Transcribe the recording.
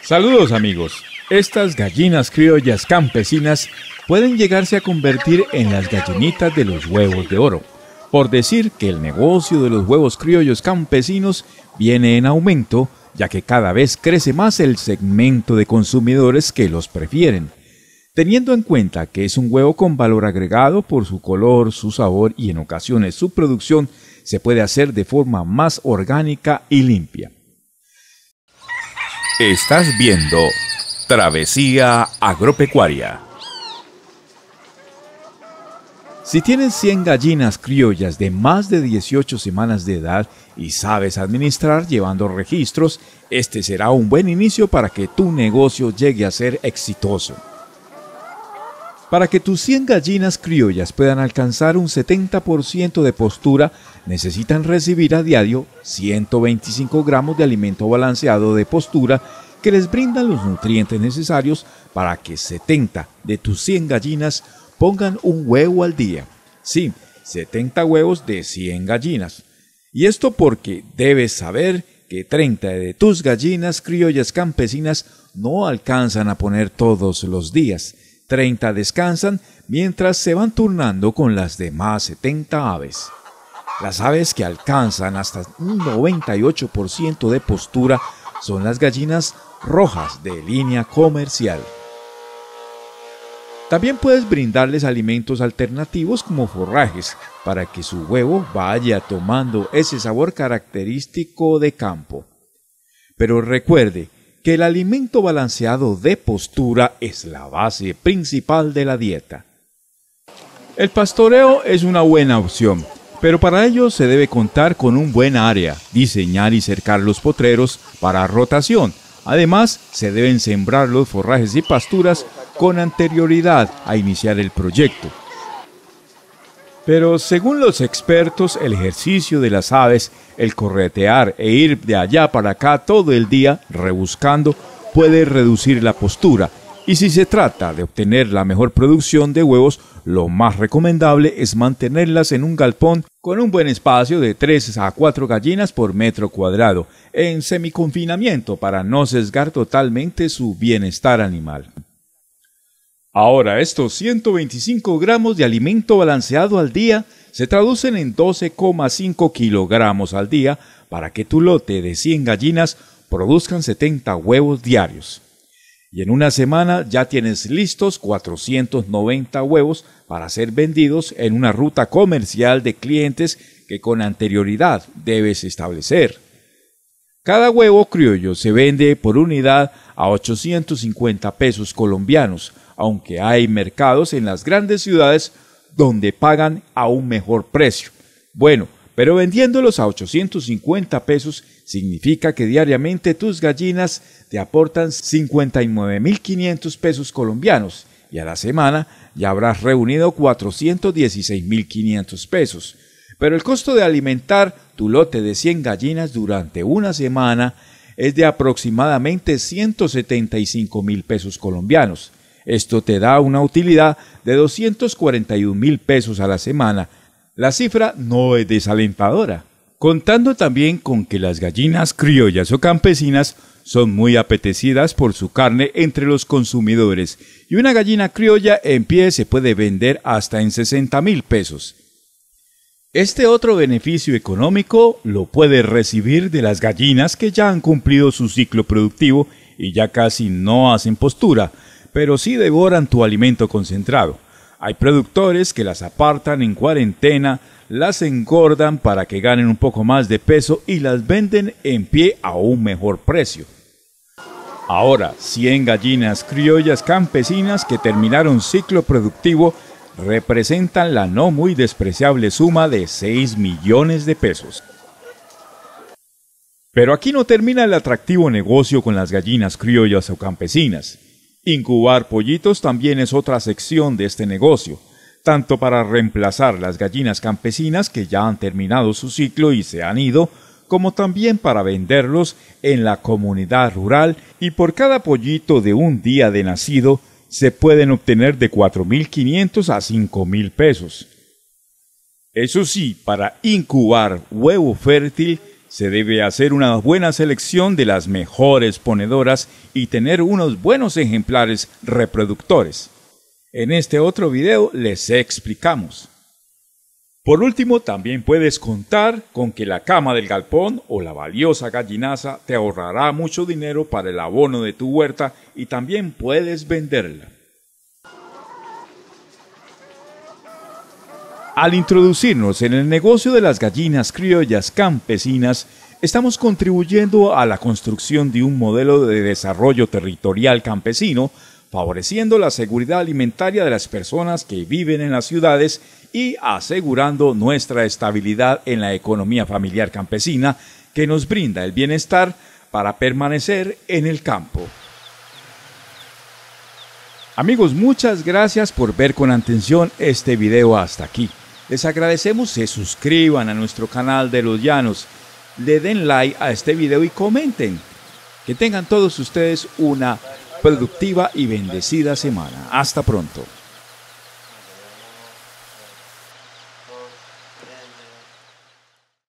Saludos amigos. Estas gallinas criollas campesinas pueden llegarse a convertir en las gallinitas de los huevos de oro, por decir que el negocio de los huevos criollos campesinos viene en aumento, ya que cada vez crece más el segmento de consumidores que los prefieren. Teniendo en cuenta que es un huevo con valor agregado por su color, su sabor y en ocasiones su producción, se puede hacer de forma más orgánica y limpia. Estás viendo Travesía Agropecuaria. Si tienes 100 gallinas criollas de más de 18 semanas de edad y sabes administrar llevando registros, este será un buen inicio para que tu negocio llegue a ser exitoso. Para que tus 100 gallinas criollas puedan alcanzar un 70% de postura, necesitan recibir a diario 125 gramos de alimento balanceado de postura que les brinda los nutrientes necesarios para que 70 de tus 100 gallinas pongan un huevo al día. Sí, 70 huevos de 100 gallinas. Y esto porque debes saber que 30 de tus gallinas criollas campesinas no alcanzan a poner todos los días. 30 descansan mientras se van turnando con las demás 70 aves. Las aves que alcanzan hasta un 98% de postura son las gallinas rojas de línea comercial. También puedes brindarles alimentos alternativos como forrajes para que su huevo vaya tomando ese sabor característico de campo. Pero recuerde que el alimento balanceado de postura es la base principal de la dieta. El pastoreo es una buena opción, pero para ello se debe contar con un buen área, diseñar y cercar los potreros para rotación. Además, se deben sembrar los forrajes y pasturas con anterioridad a iniciar el proyecto. Pero según los expertos, el ejercicio de las aves, el corretear e ir de allá para acá todo el día rebuscando, puede reducir la postura. Y si se trata de obtener la mejor producción de huevos, lo más recomendable es mantenerlas en un galpón con un buen espacio de 3 a 4 gallinas por metro cuadrado, en semiconfinamiento para no sesgar totalmente su bienestar animal. Ahora, estos 125 gramos de alimento balanceado al día se traducen en 12,5 kilogramos al día para que tu lote de 100 gallinas produzcan 70 huevos diarios. Y en una semana ya tienes listos 490 huevos para ser vendidos en una ruta comercial de clientes que con anterioridad debes establecer. Cada huevo criollo se vende por unidad a 850 pesos colombianos, aunque hay mercados en las grandes ciudades donde pagan a un mejor precio. Bueno, pero vendiéndolos a 850 pesos significa que diariamente tus gallinas te aportan 59.500 pesos colombianos y a la semana ya habrás reunido 416.500 pesos. Pero el costo de alimentar tu lote de 100 gallinas durante una semana es de aproximadamente 175.000 pesos colombianos. Esto te da una utilidad de 241 mil pesos a la semana. La cifra no es desalentadora. Contando también con que las gallinas criollas o campesinas son muy apetecidas por su carne entre los consumidores y una gallina criolla en pie se puede vender hasta en 60 mil pesos. Este otro beneficio económico lo puede recibir de las gallinas que ya han cumplido su ciclo productivo y ya casi no hacen postura, pero sí devoran tu alimento concentrado. Hay productores que las apartan en cuarentena, las engordan para que ganen un poco más de peso y las venden en pie a un mejor precio. Ahora, 100 gallinas criollas campesinas que terminaron ciclo productivo representan la no muy despreciable suma de 6 millones de pesos. Pero aquí no termina el atractivo negocio con las gallinas criollas o campesinas. Incubar pollitos también es otra sección de este negocio, tanto para reemplazar las gallinas campesinas que ya han terminado su ciclo y se han ido, como también para venderlos en la comunidad rural y por cada pollito de un día de nacido se pueden obtener de 4.500 a 5.000 pesos. Eso sí, para incubar huevo fértil se debe hacer una buena selección de las mejores ponedoras y tener unos buenos ejemplares reproductores. En este otro video les explicamos. Por último, también puedes contar con que la cama del galpón o la valiosa gallinaza te ahorrará mucho dinero para el abono de tu huerta y también puedes venderla. Al introducirnos en el negocio de las gallinas criollas campesinas, estamos contribuyendo a la construcción de un modelo de desarrollo territorial campesino, favoreciendo la seguridad alimentaria de las personas que viven en las ciudades y asegurando nuestra estabilidad en la economía familiar campesina que nos brinda el bienestar para permanecer en el campo. Amigos, muchas gracias por ver con atención este video hasta aquí. Les agradecemos se suscriban a nuestro canal de Los Llanos, le den like a este video y comenten. Que tengan todos ustedes una productiva y bendecida semana. Hasta pronto.